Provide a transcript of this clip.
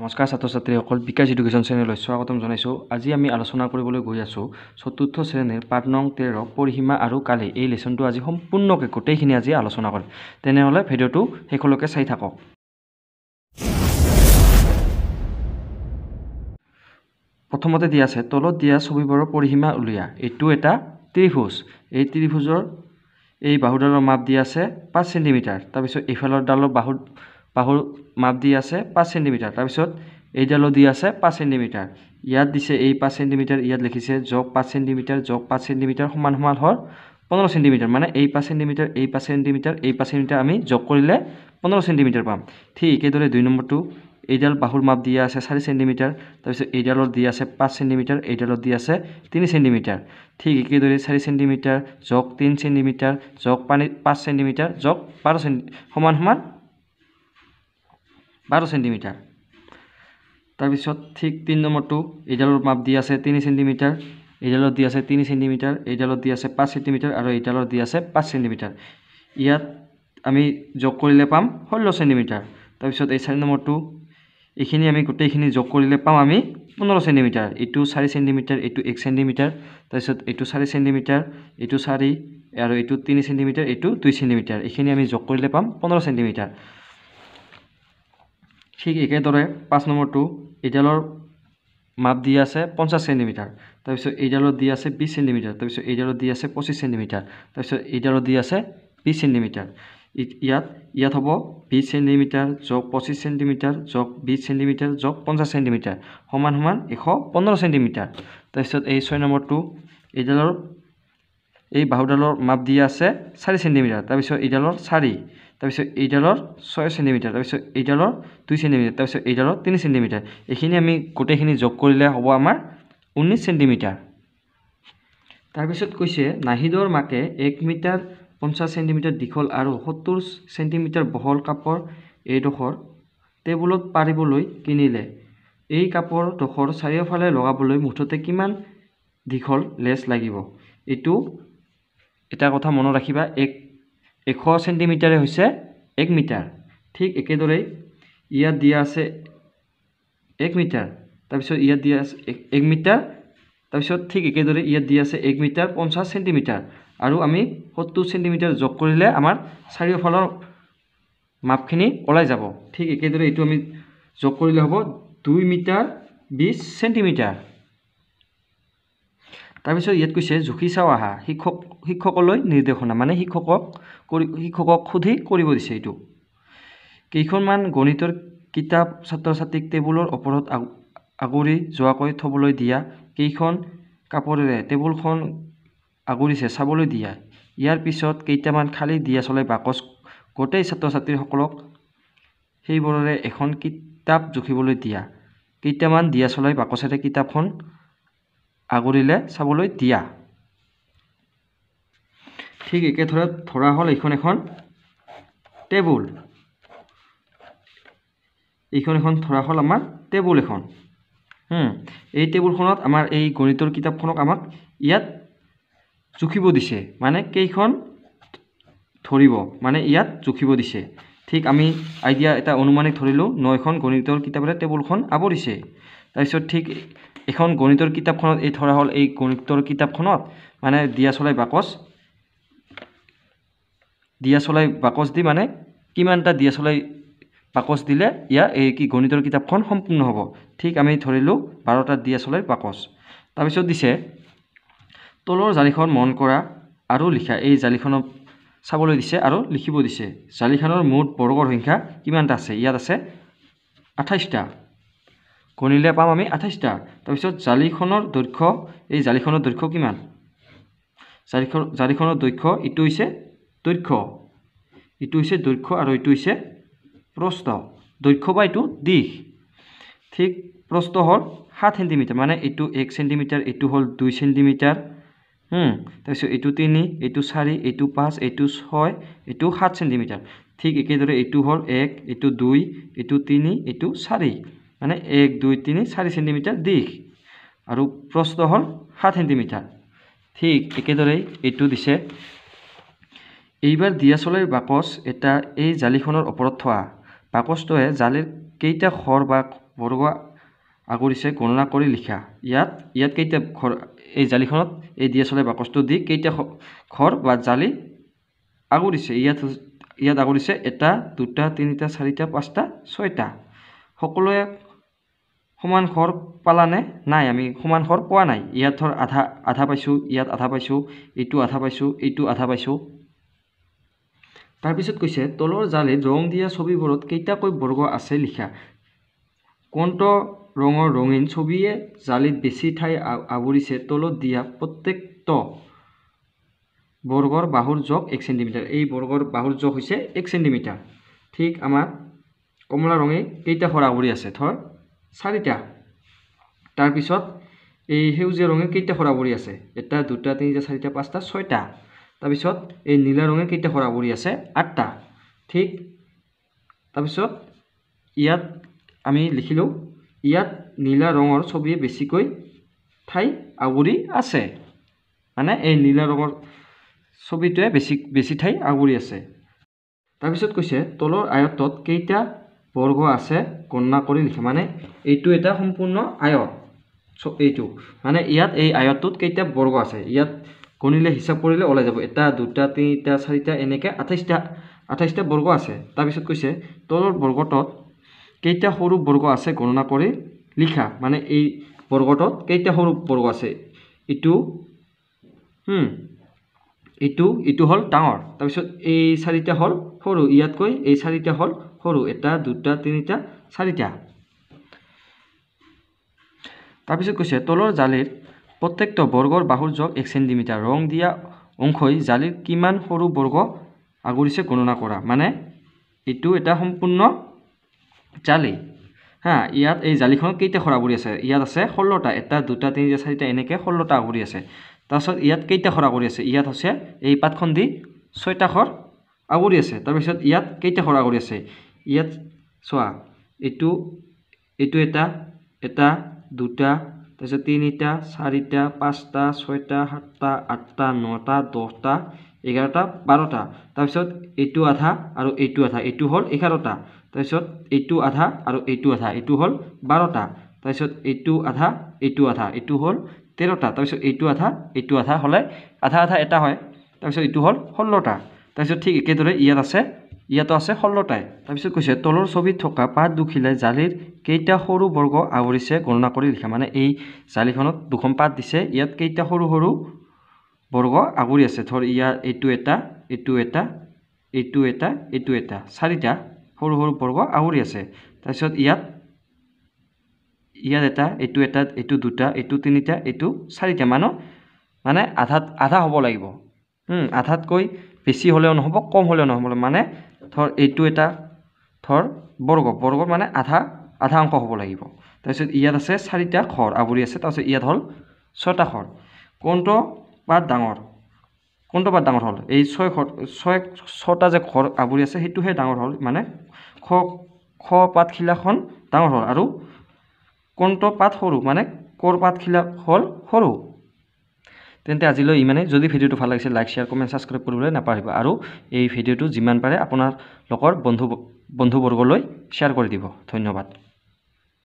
নমস্কাৰ ছাত্ৰ ছাত্ৰীসকল বিকাশ এডুকেশ্যন চেনেললৈ স্বাগতম জনাইছোঁ আজি আমি আলোচনা কৰিবলৈ গৈ আছোঁ চতুৰ্থ শ্ৰেণীৰ পাঁচ নং তেৰ পৰিসীমা আৰু কালি এই লেচনটো আজি সম্পূৰ্ণকৈ গোটেইখিনি আজি আলোচনা কৰিম তেনেহ'লে ভিডিঅ'টো শেষলৈকে চাই থাকক প্ৰথমতে দিয়া আছে তলত দিয়া ছবিবোৰৰ পৰিসীমা উলিয়া এইটো এটা ত্ৰিভোজ এই ত্ৰিভোজৰ এই বাহুডালৰ মাপ দিয়া আছে পাঁচ চেণ্টিমিটাৰ তাৰপিছত এইফালৰ ডালৰ বাহু বাহু মাপ দি আছে পাঁচ চেণ্টিমিটাৰ তাৰপিছত এইডালো দি আছে পাঁচ চেণ্টিমিটাৰ ইয়াত দিছে এই পাঁচ চেণ্টিমিটাৰ ইয়াত লিখিছে জগ পাঁচ চেণ্টিমিটাৰ জগ পাঁচ চেণ্টিমিটাৰ সমান সমান হ'ল পোন্ধৰ চেণ্টিমিটাৰ মানে এই পাঁচ চেণ্টিমিটাৰ এই পাঁচ চেণ্টিমিটাৰ এই পাঁচ চেণ্টিমিটাৰ আমি যোগ কৰিলে পোন্ধৰ চেণ্টিমিটাৰ পাম ঠিক একেদৰে দুই নম্বৰটো এইডাল বাহুৰ মাপ দিয়া আছে চাৰি চেণ্টিমিটাৰ তাৰপিছত এইডালত দি আছে পাঁচ চেণ্টিমিটাৰ এইডালত দি আছে তিনি চেণ্টিমিটাৰ ঠিক একেদৰে চাৰি চেণ্টিমিটাৰ জগ তিনি চেণ্টিমিটাৰ জগ পানী পাঁচ চেণ্টিমিটাৰ জগ বাৰ চেণ্টি সমান সমান বাৰ চেণ্টিমিটাৰ তাৰপিছত ঠিক তিনি নম্বৰটো এইডালৰ মাপ দি আছে তিনি চেণ্টিমিটাৰ এইডালত দি আছে তিনি চেণ্টিমিটাৰ এইডালত দি আছে পাঁচ চেণ্টিমিটাৰ আৰু এইডালত দি আছে পাঁচ চেণ্টিমিটাৰ ইয়াত আমি যোগ কৰিলে পাম ষোল্ল চেণ্টিমিটাৰ তাৰপিছত এই চাৰি নম্বৰটো এইখিনি আমি গোটেইখিনি যোগ কৰিলে পাম আমি পোন্ধৰ চেণ্টিমিটাৰ এইটো চাৰি চেণ্টিমিটাৰ এইটো এক চেণ্টিমিটাৰ তাৰপিছত এইটো চাৰি চেণ্টিমিটাৰ এইটো চাৰি আৰু এইটো তিনি চেণ্টিমিটাৰ এইটো দুই চেণ্টিমিটাৰ এইখিনি আমি যোগ কৰিলে পাম পোন্ধৰ চেণ্টিমিটাৰ ঠিক একেদৰে পাঁচ নম্বৰটো এইডালৰ মাপ দি আছে পঞ্চাছ চেণ্টিমিটাৰ তাৰপিছত এইডালত দি আছে বিছ চেণ্টিমিটাৰ তাৰপিছত এইডালত দি আছে পঁচিছ চেণ্টিমিটাৰ তাৰপিছত এইডালত দি আছে বিছ চেণ্টিমিটাৰ ইয়াত ইয়াত হ'ব বিছ চেণ্টিমিটাৰ যোগ পঁচিছ চেণ্টিমিটাৰ যোগ বিছ চেণ্টিমিটাৰ যোগ পঞ্চাছ চেণ্টিমিটাৰ সমান সমান এশ পোন্ধৰ চেণ্টিমিটাৰ তাৰপিছত এই ছয় নম্বৰটো এইডালৰ এই বাহুডালৰ মাপ দিয়া আছে চাৰি চেণ্টিমিটাৰ তাৰপিছত এইডালৰ চাৰি তাৰপিছত এইডালৰ ছয় চেণ্টিমিটাৰ তাৰপিছত এইডালৰ দুই চেণ্টিমিটাৰ তাৰপিছত এইডালৰ তিনি চেণ্টিমিটাৰ এইখিনি আমি গোটেইখিনি যোগ কৰিলে হ'ব আমাৰ ঊনৈছ চেণ্টিমিটাৰ তাৰপিছত কৈছে নাহিদৰ মাকে এক মিটাৰ পঞ্চাছ চেণ্টিমিটাৰ দীঘল আৰু সত্তৰ চেণ্টিমিটাৰ বহল কাপৰ এইডোখৰ টেবুলত পাৰিবলৈ কিনিলে এই কাপৰ ডোখৰ চাৰিওফালে লগাবলৈ মুঠতে কিমান দীঘল লেচ লাগিব এইটো এটা কথা মনত ৰাখিবা এক এশ চেণ্টিমিটাৰে হৈছে এক মিটাৰ ঠিক একেদৰেই ইয়াত দিয়া আছে এক মিটাৰ তাৰপিছত ইয়াত দিয়া আছে এক মিটাৰ তাৰপিছত ঠিক একেদৰে ইয়াত দিয়া আছে এক মিটাৰ পঞ্চাছ চেণ্টিমিটাৰ আৰু আমি সত্তৰ চেণ্টিমিটাৰ যোগ কৰিলে আমাৰ চাৰিওফালৰ মাপখিনি ওলাই যাব ঠিক একেদৰে এইটো আমি যোগ কৰিলে হ'ব দুই মিটাৰ বিছ চেণ্টিমিটাৰ তাৰপিছত ইয়াত কৈছে জুখি চাওঁ আহা শিক্ষক শিক্ষকলৈ নিৰ্দেশনা মানে শিক্ষকক কৰি শিক্ষকক সুধি কৰিব দিছে এইটো কেইখনমান গণিতৰ কিতাপ ছাত্ৰ ছাত্ৰীক টেবুলৰ ওপৰত আগুৰি যোৱাকৈ থ'বলৈ দিয়া কেইখন কাপোৰেৰে টেবুলখন আগুৰিছে চাবলৈ দিয়া ইয়াৰ পিছত কেইটামান খালী দিয়া চলাই বাকচ গোটেই ছাত্ৰ ছাত্ৰীসকলক সেইবোৰৰে এখন কিতাপ জুখিবলৈ দিয়া কেইটামান দিয়া চলাই বাকচেৰে কিতাপখন আগুৰিলে চাবলৈ দিয়া ঠিক একেধৰে ধৰা হ'ল এইখন এখন টেবুল এইখন এখন ধৰা হ'ল আমাৰ টেবুল এখন এই টেবুলখনত আমাৰ এই গণিতৰ কিতাপখনক আমাক ইয়াত জুখিব দিছে মানে কেইখন ধৰিব মানে ইয়াত জুখিব দিছে ঠিক আমি আইডিয়া এটা অনুমানিক ধৰিলোঁ ন এখন গণিতৰ কিতাপেৰে টেবুলখন আৱৰিছে তাৰপিছত ঠিক এখন গণিতৰ কিতাপখনত এই ধৰা হ'ল এই গণিতৰ কিতাপখনত মানে দিয়া চলাই বাকচ দিয়া চলাই বাকচ দি মানে কিমানটা দিয়া চলাই বাকচ দিলে ইয়াৰ এই কি গণিতৰ কিতাপখন সম্পূৰ্ণ হ'ব ঠিক আমি ধৰিলোঁ বাৰটা দিয়া চলাই বাকচ তাৰপিছত দিছে তলৰ জালিখন মন কৰা আৰু লিখা এই জালিখনক চাবলৈ দিছে আৰু লিখিব দিছে জালিখনৰ মুঠ বৰ্গৰ সংখ্যা কিমানটা আছে ইয়াত আছে আঠাইছটা গণিলে পাম আমি আঠাইছটা তাৰপিছত জালিখনৰ দৈৰ্ঘ্য এই জালিখনৰ দৈৰ্ঘ্য কিমান জালিখন জালিখনৰ দৈৰ্ঘ্য ইটো হৈছে দৈৰ্ঘ্য ইটো হৈছে দৈৰ্ঘ্য আৰু এইটো হৈছে প্ৰস্থ দৈৰ্ঘ্য বা এইটো দিশ ঠিক প্ৰস্থ হ'ল সাত চেণ্টিমিটাৰ মানে এইটো এক চেণ্টিমিটাৰ এইটো হ'ল দুই চেণ্টিমিটাৰ তাৰপিছত এইটো তিনি এইটো চাৰি এইটো পাঁচ এইটো ছয় এইটো সাত চেণ্টিমিটাৰ ঠিক একেদৰে এইটো হ'ল এক এইটো দুই এইটো তিনি এইটো চাৰি মানে এক দুই তিনি চাৰি চেণ্টিমিটাৰ দিশ আৰু প্ৰস্ত হল সাত চেণ্টিমিটাৰ ঠিক একেদৰেই এইটো দিছে এইবাৰ দিয়া দিয়াচলেৰ বাকচ এটা এই জালিখনৰ ওপৰত থোৱা বাকচটোৱে জালিৰ কেইটা খৰ বা বৰুৱা আগুৰিছে গণনা কৰি লিখা ইয়াত ইয়াত কেইটা ঘৰ এই জালিখনত এই দিয়া চলাই বাকচটো দি কেইটা খৰ বা জালি আগুৰিছে ইয়াত ইয়াত আগুৰিছে এটা দুটা তিনিটা চাৰিটা পাঁচটা ছয়টা সকলোৱে সমান খৰ পালানে নাই আমি সমান খৰ পোৱা নাই ইয়াত ধৰ আধা আধা পাইছোঁ ইয়াত আধা পাইছোঁ এইটো আধা পাইছোঁ এইটো আধা পাইছোঁ তাৰপিছত কৈছে তলৰ জালিত ৰং দিয়া ছবিবোৰত কেইটাকৈ বৰ্গ আছে লিখা কণ্ট ৰঙৰ ৰঙীন ছবিয়ে জালিত বেছি ঠাই আৱৰিছে তলত দিয়া প্ৰত্যেকটো বৰ্গৰ বাহুৰ জগ এক চেণ্টিমিটাৰ এই বৰ্গৰ বাহুৰ জগ হৈছে এক চেণ্টিমিটাৰ ঠিক আমাৰ কমলা ৰঙে কেইটা ঘৰ আৱৰি আছে ধৰ চাৰিটা তাৰপিছত এই সেউজীয়া ৰঙে কেইটা সৰাবৰি আছে এটা দুটা তিনিটা চাৰিটা পাঁচটা ছয়টা তাৰপিছত এই নীলা ৰঙে কেইটা সৰাবৰি আছে আঠটা ঠিক তাৰপিছত ইয়াত আমি লিখিলোঁ ইয়াত নীলা ৰঙৰ ছবিয়ে বেছিকৈ ঠাই আগুৰি আছে মানে এই নীলা ৰঙৰ ছবিটোৱে বেছি বেছি ঠাই আগুৰি আছে তাৰপিছত কৈছে তলৰ আয়তত কেইটা বৰ্গ আছে গণনা কৰি লিখে মানে এইটো এটা সম্পূৰ্ণ আয়ত চ' এইটো মানে ইয়াত এই আয়তটোত কেইটা বৰ্গ আছে ইয়াত গণিলে হিচাপ কৰিলে ওলাই যাব এটা দুটা তিনিটা চাৰিটা এনেকৈ আঠাইছটা আঠাইছটা বৰ্গ আছে তাৰপিছত কৈছে তলৰ বৰ্গটোত কেইটা সৰু বৰ্গ আছে গণনা কৰি লিখা মানে এই বৰ্গটোত কেইটা সৰু বৰ্গ আছে ইটো ইটো ইটো হ'ল ডাঙৰ তাৰপিছত এই চাৰিটা হ'ল সৰু ইয়াতকৈ এই চাৰিটা হ'ল সৰু এটা দুটা তিনিটা চাৰিটা তাৰপিছত কৈছে তলৰ জালিৰ প্ৰত্যেকটো বৰ্গৰ বাহুৰ জগ এক চেণ্টিমিটাৰ ৰং দিয়া অংশই জালিৰ কিমান সৰু বৰ্গ আগুৰিছে গণনা কৰা মানে এইটো এটা সম্পূৰ্ণ জালি হা ইয়াত এই জালিখনত কেইটা খৰা কৰি আছে ইয়াত আছে ষোল্লটা এটা দুটা তিনিটা চাৰিটা এনেকৈ ষোল্লটা আগুৰি আছে তাৰপিছত ইয়াত কেইটা খৰা কৰি আছে ইয়াত আছে এই পাতখন দি ছয়টা খৰ আগুৰি আছে তাৰপিছত ইয়াত কেইটা খৰা কৰি আছে ইয়াত চোৱা এইটো এইটো এটা এটা দুটা তাৰপিছত তিনিটা চাৰিটা পাঁচটা ছয়টা সাতটা আঠটা নটা দহটা এঘাৰটা বাৰটা তাৰপিছত এইটো আধা আৰু এইটো আধা এইটো হ'ল এঘাৰটা তাৰপিছত এইটো আধা আৰু এইটো আধা এইটো হ'ল বাৰটা তাৰপিছত এইটো আধা এইটো আধা এইটো হ'ল তেৰটা তাৰপিছত এইটো আধা এইটো আধা হ'লে আধা আধা এটা হয় তাৰপিছত এইটো হ'ল ষোল্লটা তাৰপিছত ঠিক একেদৰে ইয়াত আছে ইয়াতো আছে ষোল্লটাই তাৰপিছত কৈছে তলৰ ছবিত থকা পাত দুখিলে জালিৰ কেইটা সৰু বৰ্গ আৱৰিছে গণনা কৰি লিখা মানে এই জালিখনত দুখন পাত দিছে ইয়াত কেইটা সৰু সৰু বৰ্গ আগুৰি আছে ধৰ ইয়াৰ এইটো এটা এইটো এটা এইটো এটা এইটো এটা চাৰিটা সৰু সৰু বৰ্গ আগুৰি আছে তাৰপিছত ইয়াত ইয়াত এটা এইটো এটা এইটো দুটা এইটো তিনিটা এইটো চাৰিটা মানো মানে আধাত আধা হ'ব লাগিব আধাতকৈ বেছি হ'লেও নহ'ব কম হ'লেও নহ'ব মানে ধৰ এইটো এটা ধৰ বৰ্গ বৰ্গ মানে আধা আধা অংশ হ'ব লাগিব তাৰপিছত ইয়াত আছে চাৰিটা ঘৰ আৱৰি আছে তাৰপিছত ইয়াত হ'ল ছটা ঘৰ কোনটো পাত ডাঙৰ কোনটো পাত ডাঙৰ হ'ল এই ছয় ঘৰ ছয় ছটা যে ঘৰ আৱৰি আছে সেইটোহে ডাঙৰ হ'ল মানে খ খ পাতখিলাখন ডাঙৰ হ'ল আৰু কোনটো পাত সৰু মানে কৰ পাতখিলা হ'ল সৰু তেন্তে আজিলৈ ইমানেই যদি ভিডিঅ'টো ভাল লাগিছে লাইক শ্বেয়াৰ কমেণ্ট ছাবস্ক্ৰাইব কৰিবলৈ নাপাহৰিব আৰু এই ভিডিঅ'টো যিমান পাৰে আপোনালোকৰ বন্ধু বন্ধুবৰ্গলৈ শ্বেয়াৰ কৰি দিব ধন্যবাদ